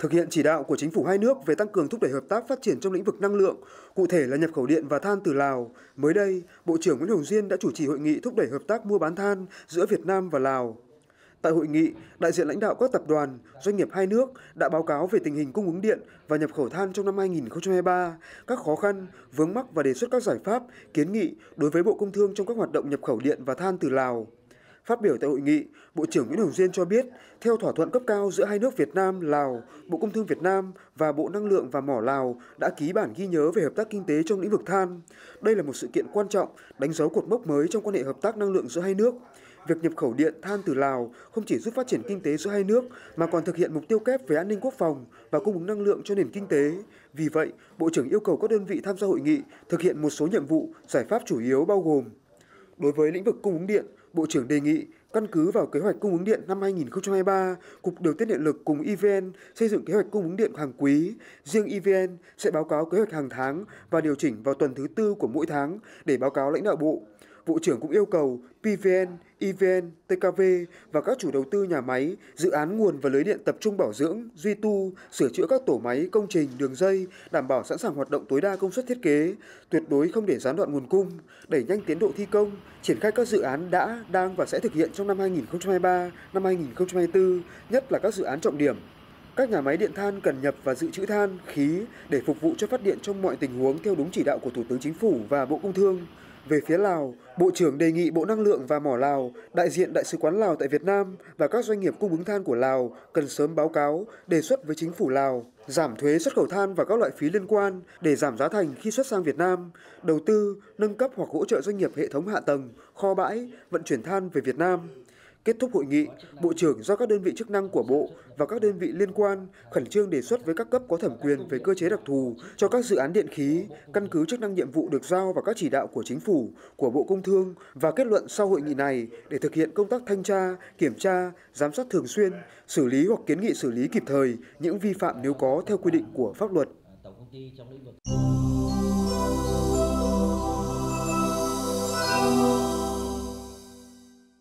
Thực hiện chỉ đạo của chính phủ hai nước về tăng cường thúc đẩy hợp tác phát triển trong lĩnh vực năng lượng, cụ thể là nhập khẩu điện và than từ Lào, mới đây, Bộ trưởng Nguyễn Hồng Diên đã chủ trì hội nghị thúc đẩy hợp tác mua bán than giữa Việt Nam và Lào. Tại hội nghị, đại diện lãnh đạo các tập đoàn, doanh nghiệp hai nước đã báo cáo về tình hình cung ứng điện và nhập khẩu than trong năm 2023, các khó khăn, vướng mắc và đề xuất các giải pháp, kiến nghị đối với Bộ Công Thương trong các hoạt động nhập khẩu điện và than từ Lào. Phát biểu tại hội nghị, Bộ trưởng Nguyễn Hồng Diên cho biết, theo thỏa thuận cấp cao giữa hai nước Việt Nam, Lào, Bộ Công Thương Việt Nam và Bộ Năng lượng và Mỏ Lào đã ký bản ghi nhớ về hợp tác kinh tế trong lĩnh vực than. Đây là một sự kiện quan trọng, đánh dấu cột mốc mới trong quan hệ hợp tác năng lượng giữa hai nước. Việc nhập khẩu điện than từ Lào không chỉ giúp phát triển kinh tế giữa hai nước mà còn thực hiện mục tiêu kép về an ninh quốc phòng và cung ứng năng lượng cho nền kinh tế. Vì vậy, Bộ trưởng yêu cầu các đơn vị tham gia hội nghị thực hiện một số nhiệm vụ, giải pháp chủ yếu bao gồm Đối với lĩnh vực cung ứng điện, Bộ trưởng đề nghị căn cứ vào kế hoạch cung ứng điện năm 2023, Cục Điều tiết Điện lực cùng EVN xây dựng kế hoạch cung ứng điện hàng quý. Riêng EVN sẽ báo cáo kế hoạch hàng tháng và điều chỉnh vào tuần thứ tư của mỗi tháng để báo cáo lãnh đạo bộ. Bộ trưởng cũng yêu cầu PVN, EVN, TKV và các chủ đầu tư nhà máy, dự án nguồn và lưới điện tập trung bảo dưỡng, duy tu, sửa chữa các tổ máy, công trình, đường dây, đảm bảo sẵn sàng hoạt động tối đa công suất thiết kế, tuyệt đối không để gián đoạn nguồn cung, đẩy nhanh tiến độ thi công, triển khai các dự án đã, đang và sẽ thực hiện trong năm 2023, năm 2024, nhất là các dự án trọng điểm. Các nhà máy điện than cần nhập và dự trữ than, khí để phục vụ cho phát điện trong mọi tình huống theo đúng chỉ đạo của Thủ tướng Chính phủ và Bộ Công Thương. Về phía Lào, Bộ trưởng đề nghị Bộ Năng lượng và Mỏ Lào, đại diện Đại sứ quán Lào tại Việt Nam và các doanh nghiệp cung ứng than của Lào cần sớm báo cáo, đề xuất với chính phủ Lào, giảm thuế xuất khẩu than và các loại phí liên quan để giảm giá thành khi xuất sang Việt Nam, đầu tư, nâng cấp hoặc hỗ trợ doanh nghiệp hệ thống hạ tầng, kho bãi, vận chuyển than về Việt Nam. Kết thúc hội nghị, Bộ trưởng do các đơn vị chức năng của Bộ và các đơn vị liên quan khẩn trương đề xuất với các cấp có thẩm quyền về cơ chế đặc thù cho các dự án điện khí, căn cứ chức năng nhiệm vụ được giao và các chỉ đạo của Chính phủ, của Bộ Công Thương và kết luận sau hội nghị này để thực hiện công tác thanh tra, kiểm tra, giám sát thường xuyên, xử lý hoặc kiến nghị xử lý kịp thời những vi phạm nếu có theo quy định của pháp luật.